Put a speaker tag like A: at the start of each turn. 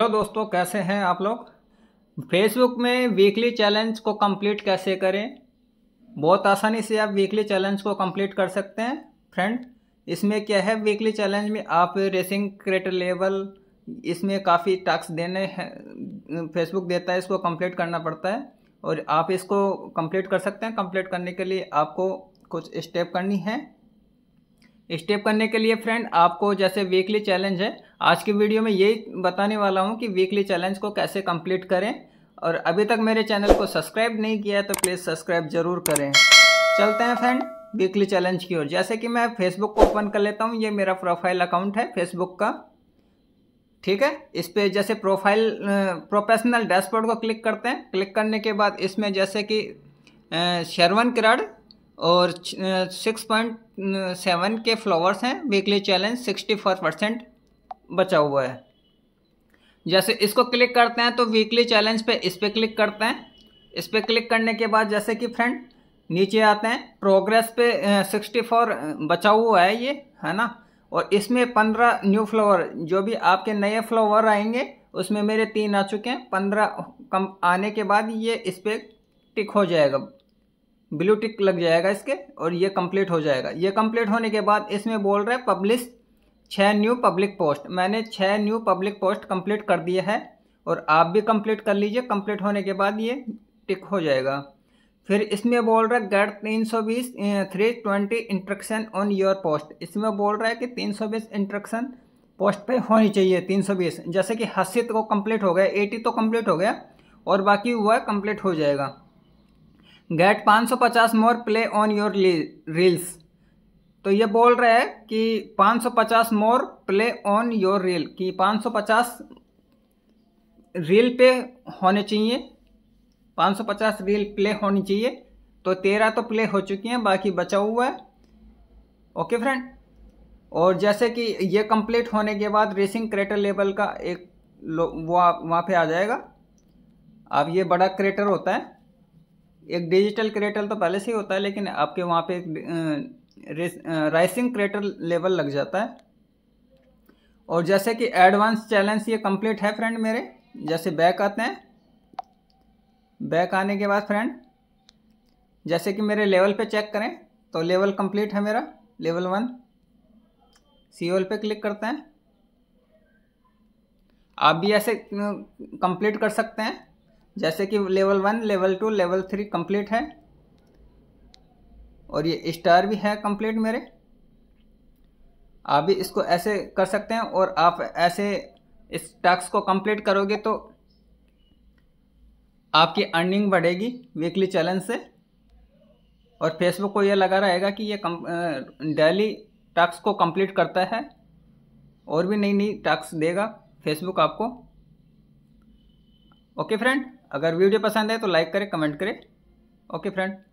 A: तो दोस्तों कैसे हैं आप लोग फेसबुक में वीकली चैलेंज को कंप्लीट कैसे करें बहुत आसानी से आप वीकली चैलेंज को कंप्लीट कर सकते हैं फ्रेंड इसमें क्या है वीकली चैलेंज में आप रेसिंग क्रिएटर लेवल इसमें काफ़ी टास्क देने हैं फेसबुक देता है इसको कंप्लीट करना पड़ता है और आप इसको कंप्लीट कर सकते हैं कंप्लीट करने के लिए आपको कुछ स्टेप करनी है स्टेप करने के लिए फ्रेंड आपको जैसे वीकली चैलेंज है आज के वीडियो में यही बताने वाला हूँ कि वीकली चैलेंज को कैसे कंप्लीट करें और अभी तक मेरे चैनल को सब्सक्राइब नहीं किया है तो प्लीज़ सब्सक्राइब ज़रूर करें चलते हैं फ्रेंड वीकली चैलेंज की ओर जैसे कि मैं फेसबुक को ओपन कर लेता हूँ ये मेरा प्रोफाइल अकाउंट है फेसबुक का ठीक है इस पर जैसे प्रोफाइल प्रोफेशनल डैशबोर्ड को क्लिक करते हैं क्लिक करने के बाद इसमें जैसे कि शेरवन किराड़ और सिक्स पॉइंट सेवन के फ्लावर्स हैं weekly challenge sixty four percent बचा हुआ है जैसे इसको क्लिक करते हैं तो वीकली चैलेंज पे इस पर क्लिक करते हैं इस पर क्लिक करने के बाद जैसे कि फ्रेंड नीचे आते हैं प्रोग्रेस पे सिक्सटी फोर बचा हुआ है ये है ना और इसमें पंद्रह न्यू फ्लावर जो भी आपके नए फ्लावर आएंगे उसमें मेरे तीन आ चुके हैं पंद्रह कम आने के बाद ये इस पर टिक हो जाएगा ब्लू टिक लग जाएगा इसके और ये कंप्लीट हो जाएगा ये कंप्लीट होने के बाद इसमें बोल रहे हैं पब्लिश छः न्यू पब्लिक पोस्ट मैंने छः न्यू पब्लिक पोस्ट कंप्लीट कर दिया है और आप भी कंप्लीट कर लीजिए कंप्लीट होने के बाद ये टिक हो जाएगा फिर इसमें बोल रहा है गेट तीन सौ बीस three twenty instruction on your post इसमें बोल रहा है कि तीन सौ बीस इंट्रक्शन पोस्ट पे होनी चाहिए तीन सौ बीस जैसे कि हसीित को कंप्लीट हो गया एटी तो कंप्लीट हो गया और बाकी हुआ कंप्लीट हो जाएगा गेट पाँच सौ पचास more play on your reels तो ये बोल रहा है कि 550 more play on your reel कि 550 रील पे होने चाहिए 550 रील प्ले होनी चाहिए तो तेरह तो प्ले हो चुकी हैं बाकी बचा हुआ है ओके फ्रेंड और जैसे कि ये कंप्लीट होने के बाद रेसिंग क्रेटर लेवल का एक वो वहाँ पे आ जाएगा अब ये बड़ा क्रेटर होता है एक डिजिटल क्रेटर तो पहले से ही होता है लेकिन आपके वहाँ पे एक राइसिंग क्रेटर लेवल लग जाता है और जैसे कि एडवांस चैलेंज ये कंप्लीट है फ्रेंड मेरे जैसे बैक आते हैं बैक आने के बाद फ्रेंड जैसे कि मेरे लेवल पे चेक करें तो लेवल कंप्लीट है मेरा लेवल वन सी ओल पे क्लिक करते हैं आप भी ऐसे कंप्लीट कर सकते हैं जैसे कि level one level two level three complete है और ये स्टार भी है कंप्लीट मेरे आप भी इसको ऐसे कर सकते हैं और आप ऐसे इस टास्क को कंप्लीट करोगे तो आपकी अर्निंग बढ़ेगी वीकली चैलेंज से और फेसबुक को यह लगा रहेगा कि ये डेली टास्क को कंप्लीट करता है और भी नई नई टास्क देगा फेसबुक आपको ओके फ्रेंड अगर वीडियो पसंद है तो लाइक करें कमेंट करें ओके फ्रेंड